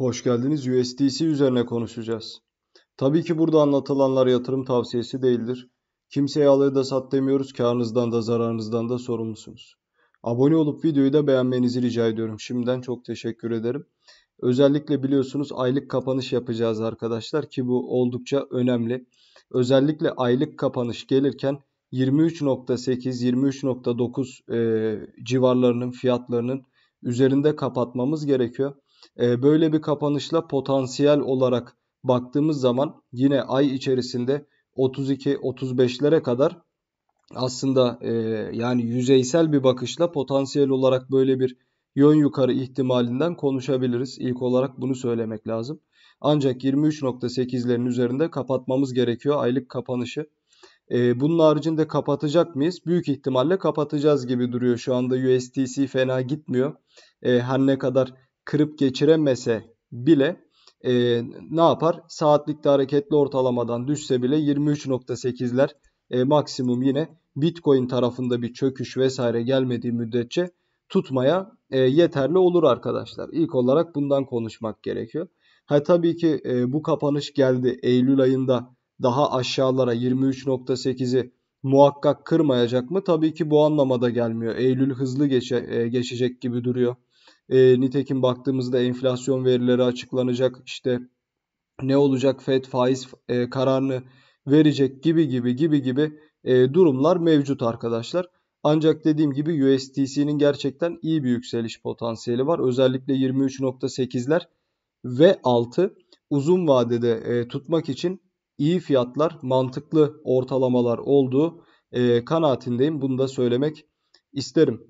Hoş geldiniz. USDC üzerine konuşacağız. Tabii ki burada anlatılanlar yatırım tavsiyesi değildir. Kimseye al da sat demiyoruz. Karınızdan da zararınızdan da sorumlusunuz. Abone olup videoyu da beğenmenizi rica ediyorum. Şimdiden çok teşekkür ederim. Özellikle biliyorsunuz aylık kapanış yapacağız arkadaşlar ki bu oldukça önemli. Özellikle aylık kapanış gelirken 23.8-23.9 e, civarlarının fiyatlarının üzerinde kapatmamız gerekiyor. Ee, böyle bir kapanışla potansiyel olarak baktığımız zaman yine ay içerisinde 32-35'lere kadar aslında e, yani yüzeysel bir bakışla potansiyel olarak böyle bir yön yukarı ihtimalinden konuşabiliriz. İlk olarak bunu söylemek lazım. Ancak 23.8'lerin üzerinde kapatmamız gerekiyor aylık kapanışı. E, bunun haricinde kapatacak mıyız? Büyük ihtimalle kapatacağız gibi duruyor. Şu anda USDC fena gitmiyor. E, her ne kadar kırıp geçiremese bile e, ne yapar? Saatlikte hareketli ortalamadan düşse bile 23.8'ler e, maksimum yine Bitcoin tarafında bir çöküş vesaire gelmediği müddetçe tutmaya e, yeterli olur arkadaşlar. İlk olarak bundan konuşmak gerekiyor. Ha tabii ki e, bu kapanış geldi Eylül ayında daha aşağılara 23.8'i muhakkak kırmayacak mı? Tabii ki bu anlamada gelmiyor. Eylül hızlı geçe, e, geçecek gibi duruyor. E, nitekim baktığımızda enflasyon verileri açıklanacak. işte ne olacak FED faiz e, kararını verecek gibi gibi gibi gibi e, durumlar mevcut arkadaşlar. Ancak dediğim gibi USDC'nin gerçekten iyi bir yükseliş potansiyeli var. Özellikle 23.8'ler ve 6 uzun vadede e, tutmak için iyi fiyatlar, mantıklı ortalamalar olduğu e, kanaatindeyim. Bunu da söylemek isterim.